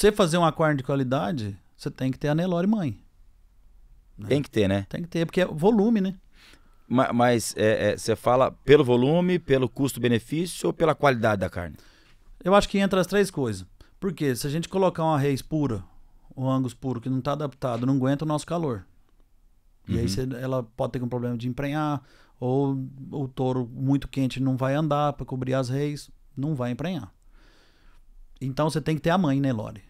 você fazer um aquário de qualidade, você tem que ter a Nelore mãe. Né? Tem que ter, né? Tem que ter, porque é volume, né? mas é, é, você fala pelo volume, pelo custo-benefício ou pela qualidade da carne? Eu acho que entra as três coisas. Porque se a gente colocar uma reis pura, um angus puro que não está adaptado, não aguenta o nosso calor. E uhum. aí você, ela pode ter um problema de emprenhar, ou o touro muito quente não vai andar para cobrir as reis, não vai emprenhar. Então você tem que ter a mãe, né, Lore?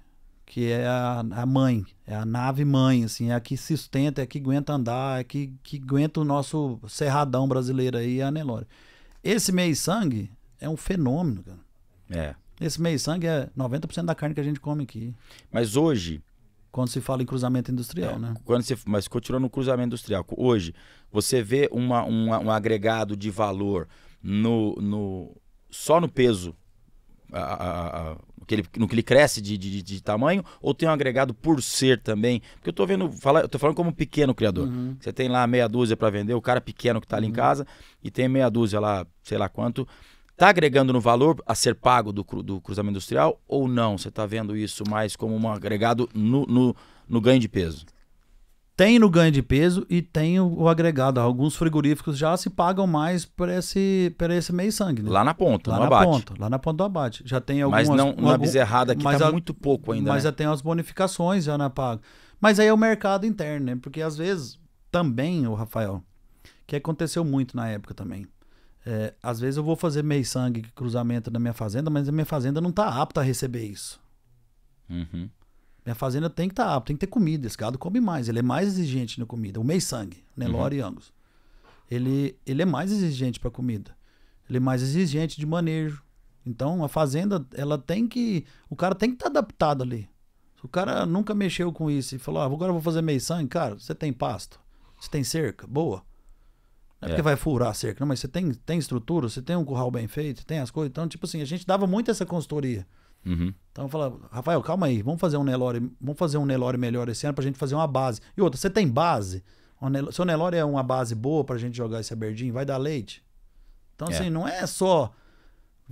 que é a, a, mãe, é a nave mãe, assim, é a que sustenta, é a que aguenta andar, é a que, que aguenta o nosso cerradão brasileiro aí, a Nelore. Esse meio sangue é um fenômeno, cara. É. Esse meio sangue é 90% da carne que a gente come aqui. Mas hoje. Quando se fala em cruzamento industrial, é, né? Quando se, mas continuando no cruzamento industrial. Hoje, você vê uma, uma, um agregado de valor no, no, só no peso a, a, a, que ele, no que ele cresce de, de, de tamanho, ou tem um agregado por ser também? Porque eu estou vendo, fala, eu tô falando como pequeno criador. Uhum. Você tem lá meia dúzia para vender, o cara pequeno que está ali uhum. em casa, e tem meia dúzia lá, sei lá quanto. Está agregando no valor a ser pago do, do cruzamento industrial ou não? Você está vendo isso mais como um agregado no, no, no ganho de peso? Tem no ganho de peso e tem o, o agregado. Alguns frigoríficos já se pagam mais por esse, por esse meio sangue. Né? Lá na ponta, lá no na abate. Ponta, lá na ponta do abate. Já tem algumas... Mas não, na bezerrada aqui está muito pouco ainda, Mas né? já tem as bonificações já na paga. Mas aí é o mercado interno, né? Porque às vezes também, o Rafael, que aconteceu muito na época também. É, às vezes eu vou fazer meio sangue cruzamento na minha fazenda, mas a minha fazenda não está apta a receber isso. Uhum. Minha fazenda tem que estar tá apta, tem que ter comida. Esse gado come mais, ele é mais exigente na comida. O meio sangue, Nelore uhum. e Angus. Ele, ele é mais exigente para comida. Ele é mais exigente de manejo. Então a fazenda, ela tem que. O cara tem que estar tá adaptado ali. Se o cara nunca mexeu com isso e falou, ah, agora eu vou fazer meio sangue, cara, você tem pasto? Você tem cerca? Boa. Não é, porque é. vai furar a cerca, não, mas você tem, tem estrutura, você tem um curral bem feito, tem as coisas. Então, tipo assim, a gente dava muito essa consultoria. Uhum. Então eu falo, Rafael, calma aí, vamos fazer um Nelore, vamos fazer um Nelore melhor esse ano pra gente fazer uma base. E outra, você tem base? O Nelore, seu Nelore é uma base boa pra gente jogar esse Aberdeen, vai dar leite. Então, é. assim, não é só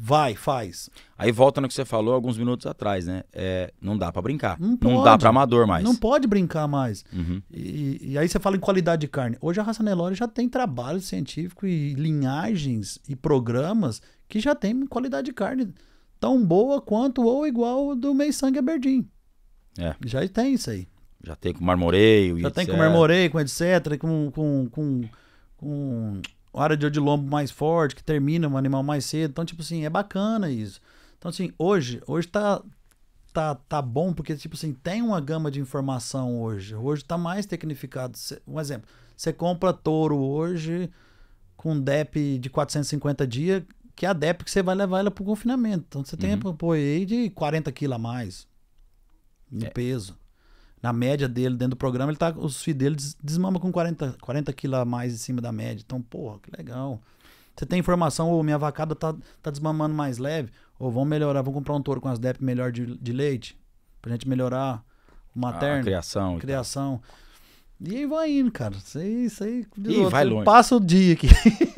vai, faz. Aí volta no que você falou alguns minutos atrás, né? É, não dá para brincar. Não, não dá para amador mais. Não pode brincar mais. Uhum. E, e, aí você fala em qualidade de carne. Hoje a raça Nelore já tem trabalho científico e linhagens e programas que já tem qualidade de carne tão boa quanto ou igual do Meio Sangue Aberdeen. É. Já tem isso aí. Já tem com marmoreio. Já tem com marmoreio, com etc. Com, com, com, com área de odilombo mais forte, que termina um animal mais cedo. Então, tipo assim, é bacana isso. Então, assim, hoje, hoje tá, tá, tá bom, porque, tipo assim, tem uma gama de informação hoje. Hoje tá mais tecnificado. Um exemplo, você compra touro hoje com DEP de 450 dias, que é a DEP que você vai levar ela pro confinamento. Então você tem uhum. pô apoio aí de 40 quilos a mais no é. peso. Na média dele, dentro do programa, ele tá, os filhos dele desmama com 40, 40 quilos a mais em cima da média. Então, porra, que legal. Você tem informação, ou minha vacada tá, tá desmamando mais leve, ou vamos melhorar, vamos comprar um touro com as DEP melhor de, de leite, pra gente melhorar o materno. A criação. A criação. E aí vai indo, cara. Isso aí, isso aí. vai longe. Passa o dia aqui.